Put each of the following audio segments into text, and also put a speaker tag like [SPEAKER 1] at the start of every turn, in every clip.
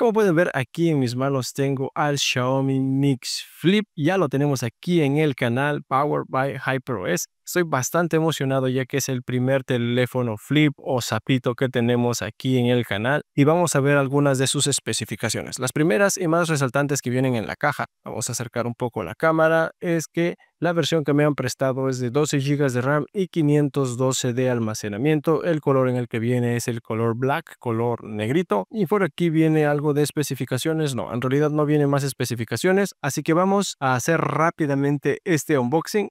[SPEAKER 1] Como pueden ver aquí en mis manos tengo al Xiaomi Mix Flip, ya lo tenemos aquí en el canal Power by HyperOS Estoy bastante emocionado ya que es el primer teléfono flip o zapito que tenemos aquí en el canal y vamos a ver algunas de sus especificaciones. Las primeras y más resaltantes que vienen en la caja, vamos a acercar un poco la cámara, es que la versión que me han prestado es de 12 GB de RAM y 512 de almacenamiento. El color en el que viene es el color black, color negrito. Y por aquí viene algo de especificaciones. No, en realidad no viene más especificaciones. Así que vamos a hacer rápidamente este unboxing.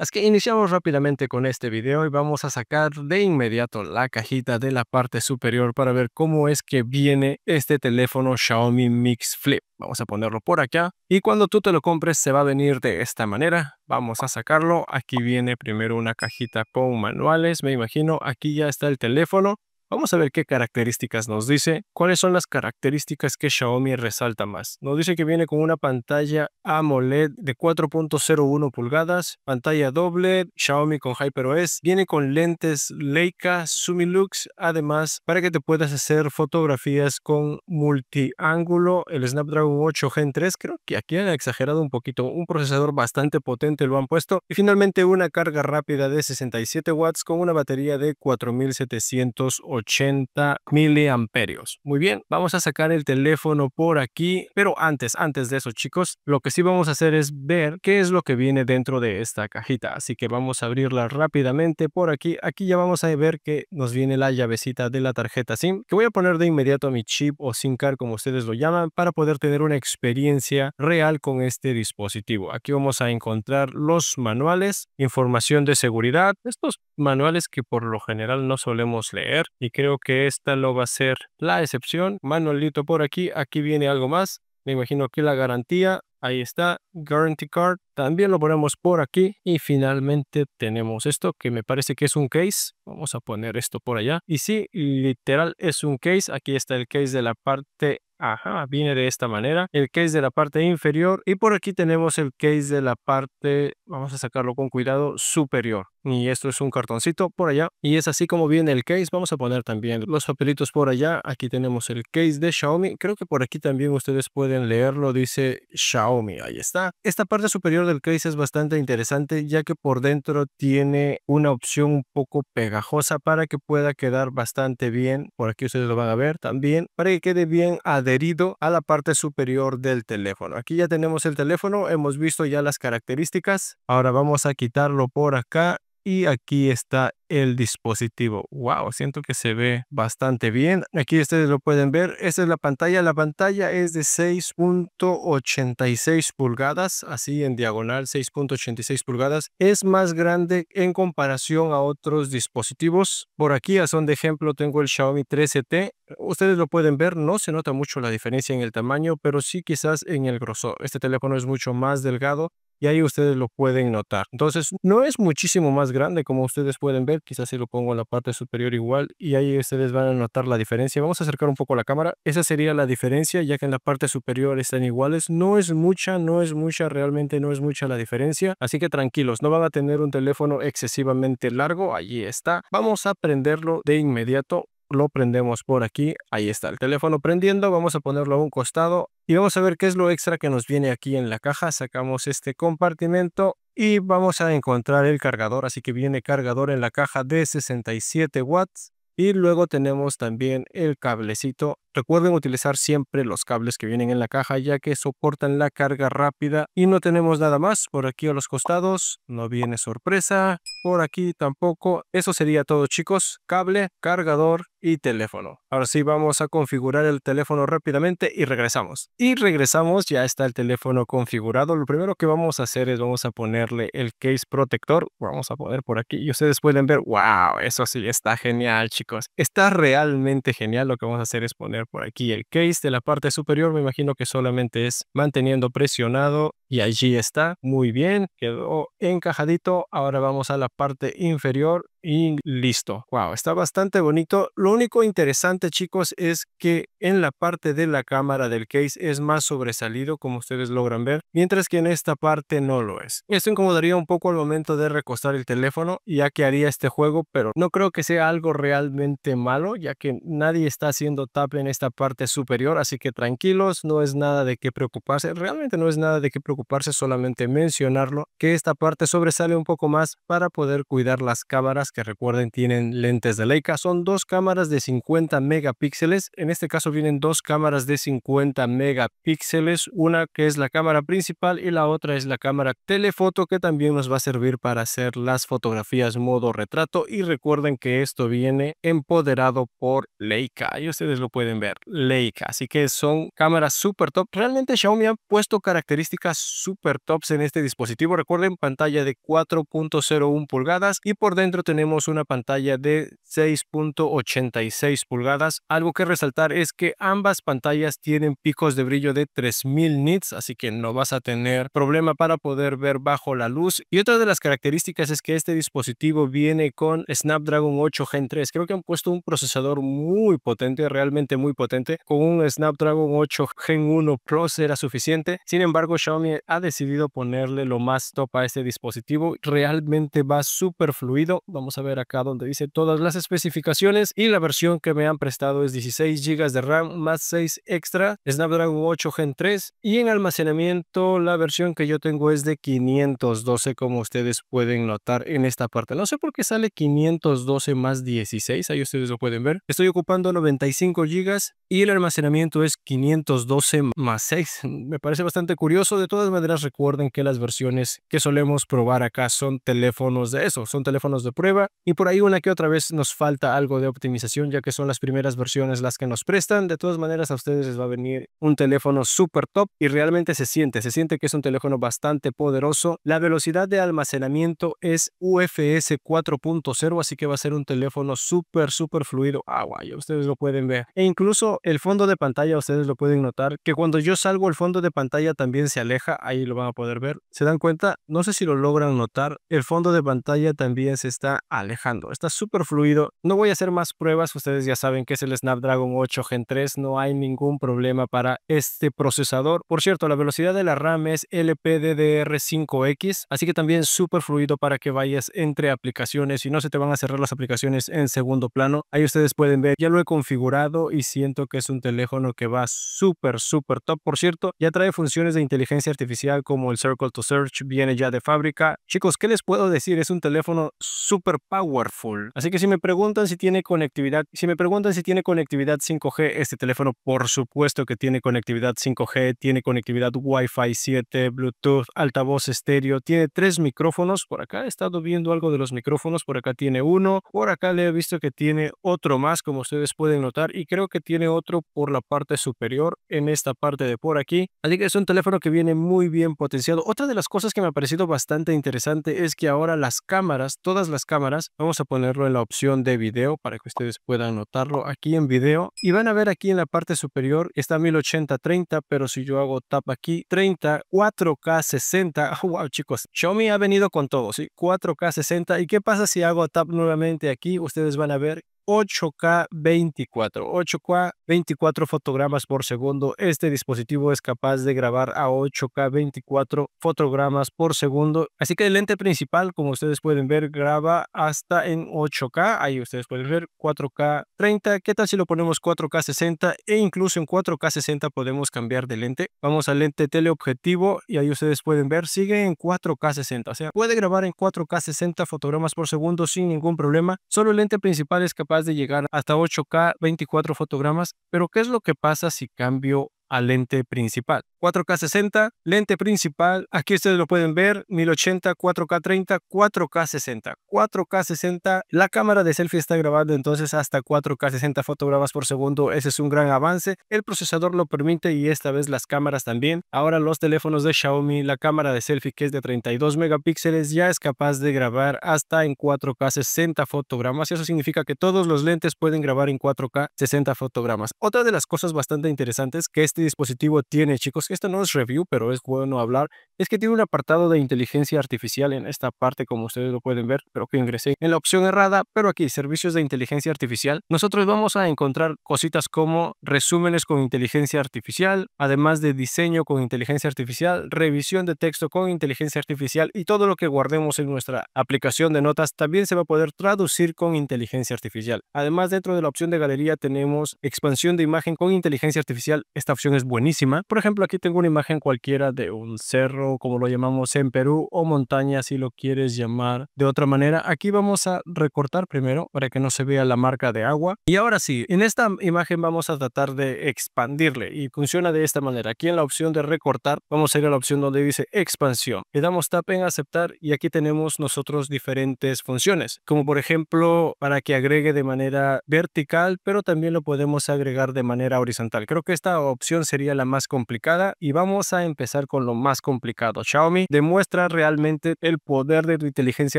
[SPEAKER 1] Así que iniciamos rápidamente con este video y vamos a sacar de inmediato la cajita de la parte superior para ver cómo es que viene este teléfono Xiaomi Mix Flip. Vamos a ponerlo por acá y cuando tú te lo compres se va a venir de esta manera. Vamos a sacarlo. Aquí viene primero una cajita con manuales, me imagino. Aquí ya está el teléfono. Vamos a ver qué características nos dice, cuáles son las características que Xiaomi resalta más. Nos dice que viene con una pantalla AMOLED de 4.01 pulgadas, pantalla doble, Xiaomi con HyperOS, viene con lentes Leica sumilux además para que te puedas hacer fotografías con multiángulo, el Snapdragon 8 Gen 3, creo que aquí han exagerado un poquito, un procesador bastante potente lo han puesto, y finalmente una carga rápida de 67 watts con una batería de 4780 80 miliamperios. Muy bien, vamos a sacar el teléfono por aquí, pero antes, antes de eso chicos, lo que sí vamos a hacer es ver qué es lo que viene dentro de esta cajita. Así que vamos a abrirla rápidamente por aquí. Aquí ya vamos a ver que nos viene la llavecita de la tarjeta SIM, que voy a poner de inmediato a mi chip o SIM card como ustedes lo llaman, para poder tener una experiencia real con este dispositivo. Aquí vamos a encontrar los manuales, información de seguridad, estos manuales que por lo general no solemos leer y creo que esta lo va a ser la excepción. Manolito por aquí, aquí viene algo más. Me imagino que la garantía, ahí está, Guarantee Card. También lo ponemos por aquí y finalmente tenemos esto que me parece que es un case. Vamos a poner esto por allá. Y sí, literal es un case. Aquí está el case de la parte Ajá, viene de esta manera. El case de la parte inferior y por aquí tenemos el case de la parte, vamos a sacarlo con cuidado, superior. Y esto es un cartoncito por allá. Y es así como viene el case. Vamos a poner también los papelitos por allá. Aquí tenemos el case de Xiaomi. Creo que por aquí también ustedes pueden leerlo. Dice Xiaomi. Ahí está. Esta parte superior del case es bastante interesante ya que por dentro tiene una opción un poco pegajosa para que pueda quedar bastante bien. Por aquí ustedes lo van a ver también. Para que quede bien adentro a la parte superior del teléfono. Aquí ya tenemos el teléfono, hemos visto ya las características. Ahora vamos a quitarlo por acá y aquí está el dispositivo. Wow, siento que se ve bastante bien. Aquí ustedes lo pueden ver. Esta es la pantalla. La pantalla es de 6.86 pulgadas, así en diagonal 6.86 pulgadas. Es más grande en comparación a otros dispositivos. Por aquí, a son de ejemplo, tengo el Xiaomi 13T. Ustedes lo pueden ver, no se nota mucho la diferencia en el tamaño, pero sí quizás en el grosor. Este teléfono es mucho más delgado y ahí ustedes lo pueden notar. Entonces, no es muchísimo más grande como ustedes pueden ver, quizás si lo pongo en la parte superior igual y ahí ustedes van a notar la diferencia. Vamos a acercar un poco la cámara, esa sería la diferencia ya que en la parte superior están iguales, no es mucha, no es mucha, realmente no es mucha la diferencia, así que tranquilos, no van a tener un teléfono excesivamente largo, allí está. Vamos a prenderlo de inmediato lo prendemos por aquí. Ahí está el teléfono prendiendo. Vamos a ponerlo a un costado y vamos a ver qué es lo extra que nos viene aquí en la caja. Sacamos este compartimento y vamos a encontrar el cargador. Así que viene cargador en la caja de 67 watts. Y luego tenemos también el cablecito. Recuerden utilizar siempre los cables que vienen en la caja ya que soportan la carga rápida. Y no tenemos nada más por aquí a los costados. No viene sorpresa por aquí tampoco. Eso sería todo chicos, cable, cargador y teléfono. Ahora sí vamos a configurar el teléfono rápidamente y regresamos. Y regresamos, ya está el teléfono configurado. Lo primero que vamos a hacer es vamos a ponerle el case protector. Vamos a poner por aquí y ustedes pueden ver, wow, eso sí está genial chicos. Está realmente genial. Lo que vamos a hacer es poner por aquí el case de la parte superior. Me imagino que solamente es manteniendo presionado y allí está, muy bien, quedó encajadito. Ahora vamos a la parte inferior y listo. Wow, está bastante bonito. Lo único interesante, chicos, es que en la parte de la cámara del case es más sobresalido, como ustedes logran ver, mientras que en esta parte no lo es. Esto incomodaría un poco al momento de recostar el teléfono, ya que haría este juego, pero no creo que sea algo realmente malo, ya que nadie está haciendo tap en esta parte superior, así que tranquilos, no es nada de qué preocuparse. Realmente no es nada de qué preocuparse, solamente mencionarlo, que esta parte sobresale un poco más para poder cuidar las cámaras que recuerden tienen lentes de Leica. Son dos cámaras de 50 megapíxeles. En este caso vienen dos cámaras de 50 megapíxeles. Una que es la cámara principal y la otra es la cámara telefoto que también nos va a servir para hacer las fotografías modo retrato. Y recuerden que esto viene empoderado por Leica. Y ustedes lo pueden ver, Leica. Así que son cámaras super top. Realmente Xiaomi ha puesto características super tops en este dispositivo. Recuerden pantalla de 4.01 pulgadas y por dentro tenemos tenemos una pantalla de 6.86 pulgadas. Algo que resaltar es que ambas pantallas tienen picos de brillo de 3000 nits, así que no vas a tener problema para poder ver bajo la luz. Y otra de las características es que este dispositivo viene con Snapdragon 8 Gen 3. Creo que han puesto un procesador muy potente, realmente muy potente. Con un Snapdragon 8 Gen 1 Pro era suficiente. Sin embargo, Xiaomi ha decidido ponerle lo más top a este dispositivo. Realmente va súper fluido. Vamos a ver acá donde dice todas las especificaciones y la versión que me han prestado es 16 GB de RAM más 6 extra, Snapdragon 8 Gen 3 y en almacenamiento la versión que yo tengo es de 512 como ustedes pueden notar en esta parte. No sé por qué sale 512 más 16, ahí ustedes lo pueden ver. Estoy ocupando 95 GB y el almacenamiento es 512 más 6. Me parece bastante curioso. De todas maneras recuerden que las versiones que solemos probar acá son teléfonos de eso, son teléfonos de prueba y por ahí una que otra vez nos falta algo de optimización ya que son las primeras versiones las que nos prestan. De todas maneras a ustedes les va a venir un teléfono súper top y realmente se siente, se siente que es un teléfono bastante poderoso. La velocidad de almacenamiento es UFS 4.0 así que va a ser un teléfono súper súper fluido. Ah, guay, ustedes lo pueden ver. E incluso el fondo de pantalla ustedes lo pueden notar que cuando yo salgo el fondo de pantalla también se aleja, ahí lo van a poder ver. ¿Se dan cuenta? No sé si lo logran notar, el fondo de pantalla también se está Alejandro, Está súper fluido. No voy a hacer más pruebas. Ustedes ya saben que es el Snapdragon 8 Gen 3. No hay ningún problema para este procesador. Por cierto, la velocidad de la RAM es LPDDR5X. Así que también súper fluido para que vayas entre aplicaciones y no se te van a cerrar las aplicaciones en segundo plano. Ahí ustedes pueden ver. Ya lo he configurado y siento que es un teléfono que va súper, súper top. Por cierto, ya trae funciones de inteligencia artificial como el Circle to Search. Viene ya de fábrica. Chicos, ¿qué les puedo decir? Es un teléfono súper powerful. Así que si me preguntan si tiene conectividad, si me preguntan si tiene conectividad 5G, este teléfono por supuesto que tiene conectividad 5G, tiene conectividad Wi-Fi 7, Bluetooth, altavoz estéreo, tiene tres micrófonos. Por acá he estado viendo algo de los micrófonos, por acá tiene uno, por acá le he visto que tiene otro más, como ustedes pueden notar, y creo que tiene otro por la parte superior, en esta parte de por aquí. Así que es un teléfono que viene muy bien potenciado. Otra de las cosas que me ha parecido bastante interesante es que ahora las cámaras, todas las cámaras, Vamos a ponerlo en la opción de video para que ustedes puedan notarlo aquí en video. Y van a ver aquí en la parte superior está 1080-30, pero si yo hago tap aquí, 30, 4K 60. wow, chicos, Xiaomi ha venido con todo, ¿sí? 4K 60. ¿Y qué pasa si hago tap nuevamente aquí? Ustedes van a ver 8K 24. 8K 24 fotogramas por segundo. Este dispositivo es capaz de grabar a 8K 24 fotogramas por segundo. Así que el lente principal, como ustedes pueden ver, graba hasta en 8K. Ahí ustedes pueden ver 4K 30. ¿Qué tal si lo ponemos 4K 60? E incluso en 4K 60 podemos cambiar de lente. Vamos al lente teleobjetivo y ahí ustedes pueden ver, sigue en 4K 60. O sea, puede grabar en 4K 60 fotogramas por segundo sin ningún problema. Solo el lente principal es capaz de llegar hasta 8K, 24 fotogramas, pero ¿qué es lo que pasa si cambio lente principal. 4K 60, lente principal, aquí ustedes lo pueden ver, 1080, 4K 30, 4K 60. 4K 60, la cámara de selfie está grabando entonces hasta 4K 60 fotogramas por segundo, ese es un gran avance, el procesador lo permite y esta vez las cámaras también. Ahora los teléfonos de Xiaomi, la cámara de selfie que es de 32 megapíxeles ya es capaz de grabar hasta en 4K 60 fotogramas y eso significa que todos los lentes pueden grabar en 4K 60 fotogramas. Otra de las cosas bastante interesantes que este este dispositivo tiene, chicos, esto no es review, pero es bueno hablar, es que tiene un apartado de inteligencia artificial en esta parte, como ustedes lo pueden ver, pero que ingresé en la opción errada, pero aquí, servicios de inteligencia artificial, nosotros vamos a encontrar cositas como resúmenes con inteligencia artificial, además de diseño con inteligencia artificial, revisión de texto con inteligencia artificial y todo lo que guardemos en nuestra aplicación de notas también se va a poder traducir con inteligencia artificial. Además, dentro de la opción de galería tenemos expansión de imagen con inteligencia artificial, esta opción es buenísima. Por ejemplo, aquí tengo una imagen cualquiera de un cerro, como lo llamamos en Perú, o montaña, si lo quieres llamar de otra manera. Aquí vamos a recortar primero para que no se vea la marca de agua. Y ahora sí, en esta imagen vamos a tratar de expandirle y funciona de esta manera. Aquí en la opción de recortar, vamos a ir a la opción donde dice expansión. Le damos tap en aceptar y aquí tenemos nosotros diferentes funciones, como por ejemplo para que agregue de manera vertical, pero también lo podemos agregar de manera horizontal. Creo que esta opción sería la más complicada y vamos a empezar con lo más complicado. Xiaomi demuestra realmente el poder de tu inteligencia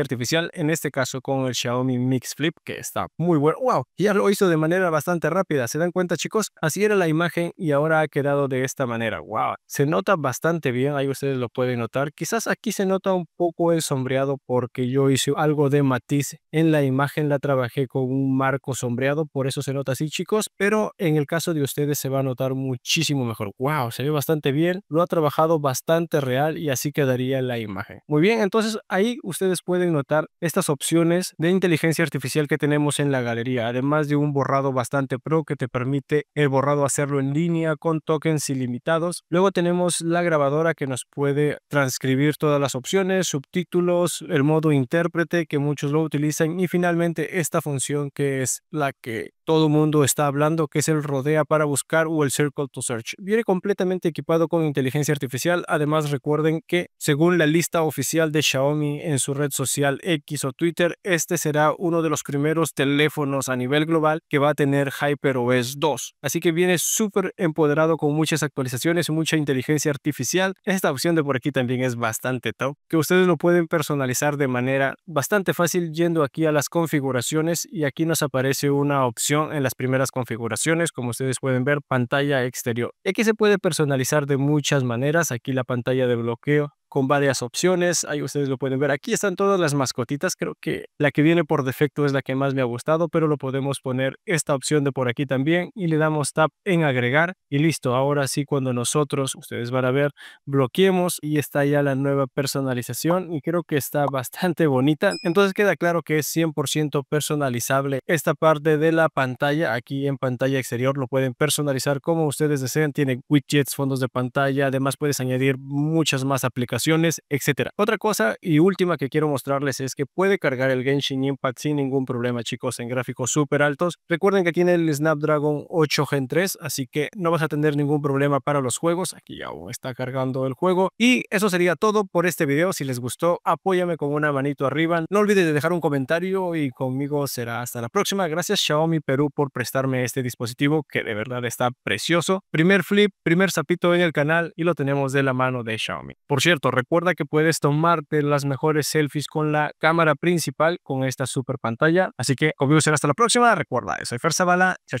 [SPEAKER 1] artificial, en este caso con el Xiaomi Mix Flip, que está muy bueno. ¡Wow! Ya lo hizo de manera bastante rápida. ¿Se dan cuenta, chicos? Así era la imagen y ahora ha quedado de esta manera. ¡Wow! Se nota bastante bien, ahí ustedes lo pueden notar. Quizás aquí se nota un poco el sombreado porque yo hice algo de matiz en la imagen, la trabajé con un marco sombreado, por eso se nota así, chicos. Pero en el caso de ustedes se va a notar muchísimo mejor. ¡Wow! Se ve bastante bien, lo ha trabajado bastante real y así quedaría la imagen. Muy bien, entonces ahí ustedes pueden notar estas opciones de inteligencia artificial que tenemos en la galería, además de un borrado bastante pro que te permite el borrado hacerlo en línea con tokens ilimitados. Luego tenemos la grabadora que nos puede transcribir todas las opciones, subtítulos, el modo intérprete que muchos lo utilizan y finalmente esta función que es la que todo mundo está hablando, que es el Rodea para buscar o el Circle to Search. Viene completamente equipado con inteligencia artificial. Además, recuerden que según la lista oficial de Xiaomi en su red social X o Twitter, este será uno de los primeros teléfonos a nivel global que va a tener HyperOS 2. Así que viene súper empoderado con muchas actualizaciones y mucha inteligencia artificial. Esta opción de por aquí también es bastante top, que ustedes lo pueden personalizar de manera bastante fácil yendo aquí a las configuraciones y aquí nos aparece una opción en las primeras configuraciones, como ustedes pueden ver, pantalla exterior. Y aquí se puede personalizar de muchas maneras. Aquí la pantalla de bloqueo con varias opciones. Ahí ustedes lo pueden ver. Aquí están todas las mascotitas. Creo que la que viene por defecto es la que más me ha gustado, pero lo podemos poner esta opción de por aquí también y le damos tap en agregar y listo. Ahora sí, cuando nosotros, ustedes van a ver, bloqueemos y está ya la nueva personalización y creo que está bastante bonita. Entonces queda claro que es 100% personalizable esta parte de la pantalla. Aquí en pantalla exterior lo pueden personalizar como ustedes deseen. Tiene widgets, fondos de pantalla. Además puedes añadir muchas más aplicaciones etcétera Otra cosa y última que quiero mostrarles es que puede cargar el Genshin Impact sin ningún problema, chicos, en gráficos súper altos. Recuerden que tiene el Snapdragon 8 Gen 3, así que no vas a tener ningún problema para los juegos. Aquí ya está cargando el juego. Y eso sería todo por este video. Si les gustó, apóyame con una manito arriba. No olvides de dejar un comentario y conmigo será hasta la próxima. Gracias Xiaomi Perú por prestarme este dispositivo que de verdad está precioso. Primer flip, primer sapito en el canal y lo tenemos de la mano de Xiaomi. Por cierto, Recuerda que puedes tomarte las mejores selfies con la cámara principal con esta super pantalla. Así que, conmigo será hasta la próxima. Recuerda, soy Fer Zavala. Chao, chao.